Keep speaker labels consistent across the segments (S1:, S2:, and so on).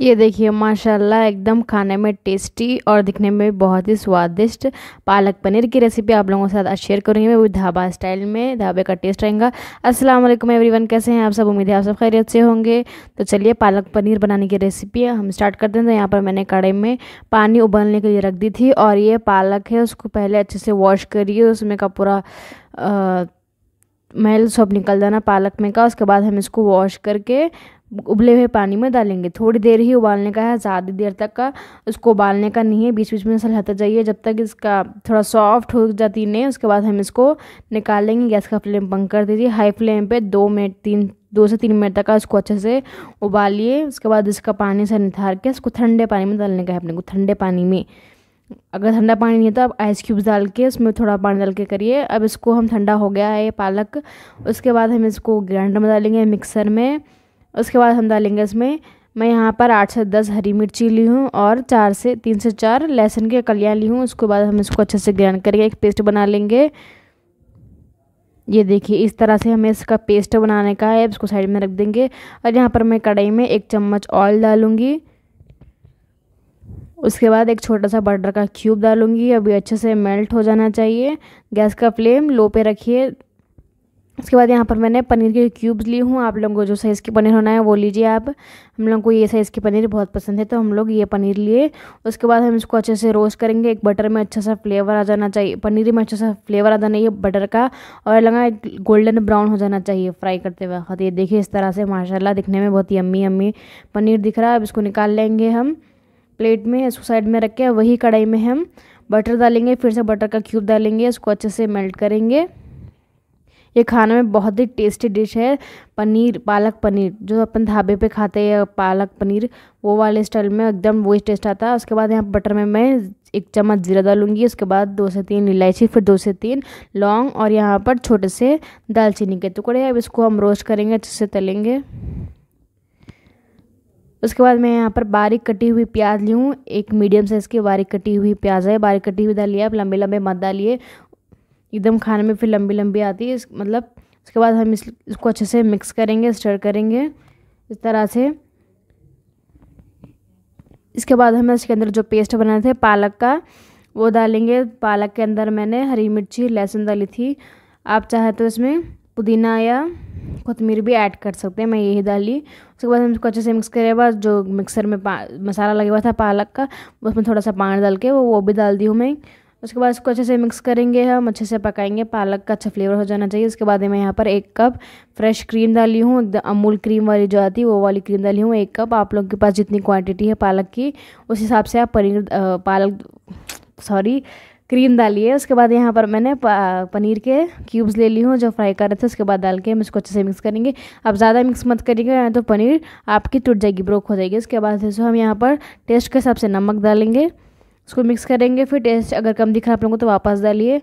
S1: ये देखिए माशाल्लाह एकदम खाने में टेस्टी और दिखने में बहुत ही स्वादिष्ट पालक पनीर की रेसिपी आप लोगों के साथ शेयर करूँगी मैं वो ढाबा स्टाइल में ढाबे का टेस्ट रहेगा अस्सलाम वालेकुम एवरीवन कैसे हैं आप सब उम्मीद है आप सब खैरियत से होंगे तो चलिए पालक पनीर बनाने की रेसिपी हम स्टार्ट करते हैं तो यहाँ पर मैंने कड़े में पानी उबलने के लिए रख दी थी और ये पालक है उसको पहले अच्छे से वॉश करिए उसमें का पूरा मैल सब निकल जाना पालक में का उसके बाद हम इसको वॉश करके उबले हुए पानी में डालेंगे थोड़ी देर ही उबालने का है ज़्यादा देर तक का उसको उबालने का नहीं है बीच बीच में सलहता जाइए जब तक इसका थोड़ा सॉफ्ट हो जाती नहीं उसके बाद हम इसको निकालेंगे गैस का फ्लेम बंद कर दीजिए हाई फ्लेम पे दो मिनट तीन दो से तीन मिनट तक इसको अच्छे से उबालिए उसके बाद इसका पानी से निथार के इसको ठंडे पानी में डालने का है अपने को ठंडे पानी में अगर ठंडा पानी नहीं है तो आप आइस क्यूब्स डाल के उसमें थोड़ा पानी डाल के करिए अब इसको हम ठंडा हो गया है पालक उसके बाद हम इसको ग्राइंडर में डालेंगे मिक्सर में उसके बाद हम डालेंगे इसमें मैं यहाँ पर आठ से दस हरी मिर्ची ली हूँ और चार से तीन से चार लहसुन की कलियाँ ली हूँ उसके बाद हम इसको अच्छे से ग्राइंड करके एक पेस्ट बना लेंगे ये देखिए इस तरह से हमें इसका पेस्ट बनाने का है इसको साइड में रख देंगे और यहाँ पर मैं कढ़ाई में एक चम्मच ऑयल डालूँगी उसके बाद एक छोटा सा बटर का क्यूब डालूँगी अभी अच्छे से मेल्ट हो जाना चाहिए गैस का फ्लेम लो पे रखिए उसके बाद यहाँ पर मैंने पनीर के क्यूब्स लिए हूँ आप लोगों को जो साइज़ के पनीर होना है वो लीजिए आप हम लोग को ये साइज़ के पनीर बहुत पसंद है तो हम लोग ये पनीर लिए उसके बाद हम इसको अच्छे से रोस्ट करेंगे एक बटर में अच्छा सा फ्लेवर आ जाना चाहिए पनीर में अच्छा सा फ्लेवर आ जाना चाहिए बटर का और लगा एक गोल्डन ब्राउन हो जाना चाहिए फ्राई करते वक्त ये देखिए इस तरह से माशाला दिखने में बहुत ही अम्मी अम्मी पनीर दिख रहा है अब इसको निकाल लेंगे हम प्लेट में इसको साइड में रख के वही कढ़ाई में हम बटर डालेंगे फिर से बटर का क्यूब डालेंगे इसको अच्छे से मेल्ट करेंगे ये खाने में बहुत ही टेस्टी डिश है पनीर पालक पनीर जो अपन ढाबे पे खाते हैं पालक पनीर वो वाले स्टाइल में एकदम वही टेस्ट आता है उसके बाद यहाँ बटर में मैं एक चम्मच जीरा डालूंगी उसके बाद दो से तीन इलायची फिर दो से तीन लौंग और यहाँ पर छोटे से दालचीनी के टुकड़े अब इसको हम रोस्ट करेंगे अच्छे से तलेंगे उसके बाद मैं यहाँ पर बारीक कटी हुई प्याज ली हूँ एक मीडियम साइज़ की बारीक कटी हुई प्याज है बारीक कटी हुई डालिए आप लंबे लंबे मत डालिए एकदम खाने में फिर लंबी लंबी आती है मतलब उसके बाद हम इस इसको अच्छे से मिक्स करेंगे स्टर करेंगे इस तरह से इसके बाद हम इसके अंदर जो पेस्ट बनाए थे पालक का वो डालेंगे पालक के अंदर मैंने हरी मिर्ची लहसुन डाली थी आप चाहे तो इसमें पुदीना या कोतमीर भी ऐड कर सकते हैं मैं यही डाली उसके बाद हम इसको अच्छे से मिक्स करे बाद जो मिक्सर में मसाला लगे हुआ था पालक का उसमें थोड़ा सा पानी डाल के वो वो भी डाल दी हूँ मैं उसके बाद इसको अच्छे से मिक्स करेंगे हम अच्छे से पकाएंगे पालक का अच्छा फ्लेवर हो जाना चाहिए उसके बाद मैं यहाँ पर एक कप फ्रेश क्रीम डाली हूँ एकदम अमूल क्रीम वाली जो आती है वो वाली क्रीम डाली हूँ एक कप आप लोग के पास जितनी क्वांटिटी है पालक की उस हिसाब से आप पनीर पालक सॉरी क्रीम डालिए उसके बाद यहाँ पर मैंने पनीर के क्यूब्स ले ली हूँ जो फ्राई कर रहे थे उसके बाद डाल के हम इसको अच्छे से मिक्स करेंगे आप ज़्यादा मिक्स मत करिएगा यहाँ तो पनीर आपकी टूट जाएगी ब्रोक हो जाएगी उसके बाद इसको हम यहाँ पर टेस्ट के हिसाब से नमक डालेंगे इसको मिक्स करेंगे फिर टेस्ट अगर कम दिख रहा है आप लोगों को तो वापस डालिए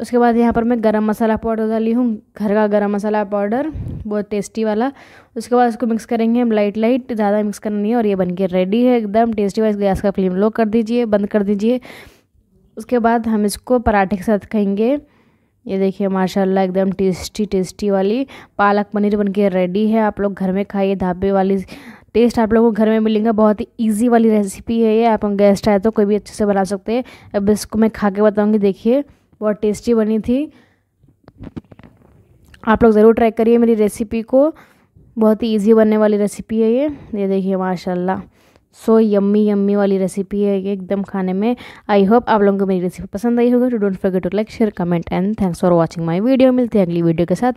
S1: उसके बाद यहाँ पर मैं गरम मसाला पाउडर डाली हूँ घर का गरम मसाला पाउडर बहुत टेस्टी वाला उसके बाद इसको मिक्स करेंगे हम लाइट लाइट ज़्यादा मिक्स करना नहीं है और ये बन के रेडी है एकदम टेस्टी वाइज गैस का फ्लेम लो कर दीजिए बंद कर दीजिए उसके बाद हम इसको पराठे के साथ खाएंगे ये देखिए माशाल्लाह एकदम टेस्टी टेस्टी वाली पालक पनीर बन के रेडी है आप लोग घर में खाइए ढाबे वाली टेस्ट आप लोगों को घर में मिलेंगे बहुत ही ईजी वाली रेसिपी है ये आप गेस्ट आए तो कोई भी अच्छे से बना सकते हैं अब इसको मैं खा के बताऊँगी देखिए बहुत टेस्टी बनी थी आप लोग ज़रूर ट्राई करिए मेरी रेसिपी को बहुत ही ईजी बनने वाली रेसिपी है ये ये देखिए माशाल्लाह सो यम्मी यम्मी वाली रेसिपी है ये एकदम खाने में आई होप आप लोगों को मेरी रेसिपी पसंद आई होगी to don't forget to like share comment and thanks for watching my video मिलते हैं अगली वीडियो के साथ